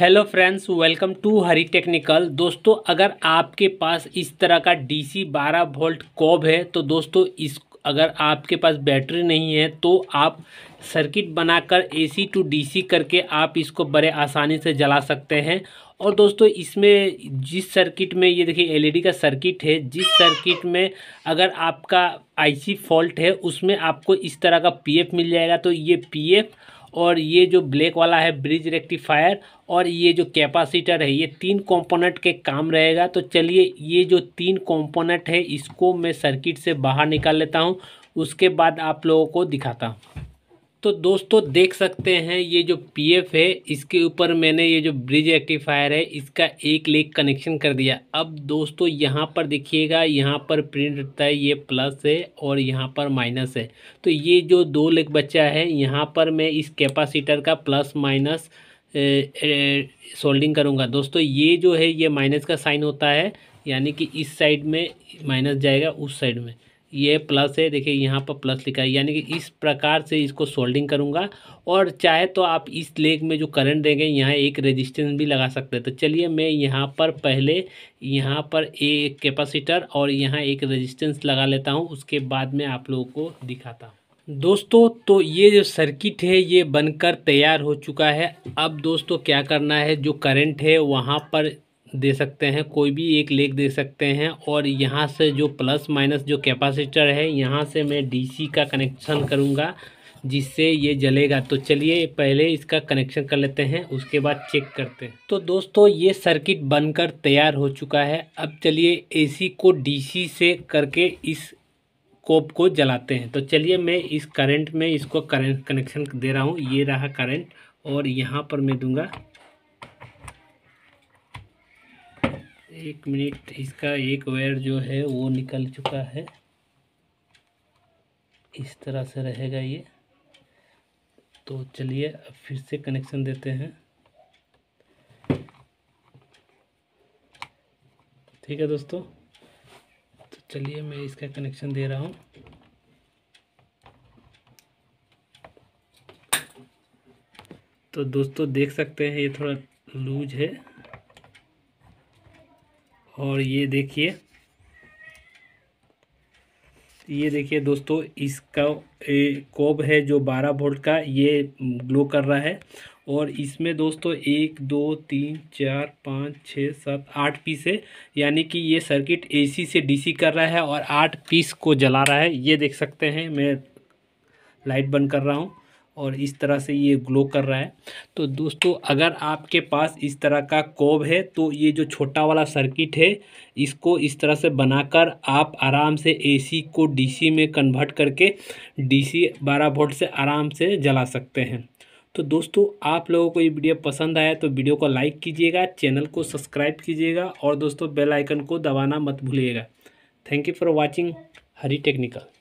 hello friends welcome to Hari technical दोस्तों अगर आपके पास इस तरह का डीसी 12 वोल्ट कॉब है तो दोस्तों इस अगर आपके पास बैटरी नहीं है तो आप सर्किट बनाकर एसी टू डीसी करके आप इसको बड़े आसानी से जला सकते हैं और दोस्तों इसमें जिस सर्किट में ये देखिए एलईडी का सर्किट है जिस सर्किट में अगर आपका आईसी फॉल्ट है उसमें आपको इस तरह का पीएफ मिल जाएगा तो ये पीएफ और ये जो ब्लैक वाला है ब्रिज रेक्टिफायर और ये जो कैपेसिटर है ये तीन कंपोनेंट के काम रहेगा तो चलिए ये जो तीन कंपोनेंट है इसको मैं सर्किट से बाहर निकाल लेता हूँ उसके बाद आप लोगों को दिखाता हूँ तो दोस्तों देख सकते हैं ये जो पीएफ है इसके ऊपर मैंने ये जो ब्रिज एक्टिफायर है इसका एक लेग कनेक्शन कर दिया अब दोस्तों यहाँ पर देखिएगा यहाँ पर प्रिंट होता है ये प्लस है और यहाँ पर माइनस है तो ये जो दो लेग बचा है यहाँ पर मैं इस कैपेसिटर का प्लस माइनस सोल्डिंग करूँगा दोस्तों ये जो है ये माइनस का साइन होता है यानी कि इस साइड में माइनस जाएगा उस साइड में ये प्लस है देखिए यहाँ पर प्लस लिखा है यानी कि इस प्रकार से इसको सोल्डिंग करूँगा और चाहे तो आप इस लेग में जो करंट देंगे यहाँ एक रेजिस्टेंस भी लगा सकते हैं तो चलिए मैं यहाँ पर पहले यहाँ पर एक कैपेसिटर और यहाँ एक रेजिस्टेंस लगा लेता हूँ उसके बाद में आप लोगों को दिखाता हूँ दोस्तों तो ये जो सर्किट है ये बनकर तैयार हो चुका है अब दोस्तों क्या करना है जो करंट है वहाँ पर दे सकते हैं कोई भी एक लेग दे सकते हैं और यहाँ से जो प्लस माइनस जो कैपेसिटर है यहाँ से मैं डीसी का कनेक्शन करूँगा जिससे ये जलेगा तो चलिए पहले इसका कनेक्शन कर लेते हैं उसके बाद चेक करते हैं तो दोस्तों ये सर्किट बनकर तैयार हो चुका है अब चलिए ए को डी से करके इस कोप को जलाते हैं तो चलिए मैं इस करंट में इसको करंट कनेक्शन दे रहा हूँ ये रहा करंट और यहाँ पर मैं दूंगा एक मिनट इसका एक वायर जो है वो निकल चुका है इस तरह से रहेगा ये तो चलिए अब फिर से कनेक्शन देते हैं ठीक है दोस्तों तो चलिए मैं इसका कनेक्शन दे रहा हूँ तो दोस्तों देख सकते हैं ये थोड़ा लूज है और ये देखिए ये देखिए दोस्तों इसका कोब है जो 12 वोल्ट का ये ग्लो कर रहा है और इसमें दोस्तों एक दो तीन चार पाँच छः सात आठ पीस है यानी कि ये सर्किट एसी से डीसी कर रहा है और आठ पीस को जला रहा है ये देख सकते हैं मैं लाइट बंद कर रहा हूँ और इस तरह से ये ग्लो कर रहा है तो दोस्तों अगर आपके पास इस तरह का कोब है तो ये जो छोटा वाला सर्किट है इसको इस तरह से बनाकर आप आराम से एसी को डीसी में कन्वर्ट करके डीसी 12 वोल्ट से आराम से जला सकते हैं तो दोस्तों आप लोगों को ये वीडियो पसंद आया तो वीडियो को लाइक कीजिएगा चैनल को सब्सक्राइब कीजिएगा और दोस्तों बेलाइकन को दबाना मत भूलिएगा thank you for watching Hari technical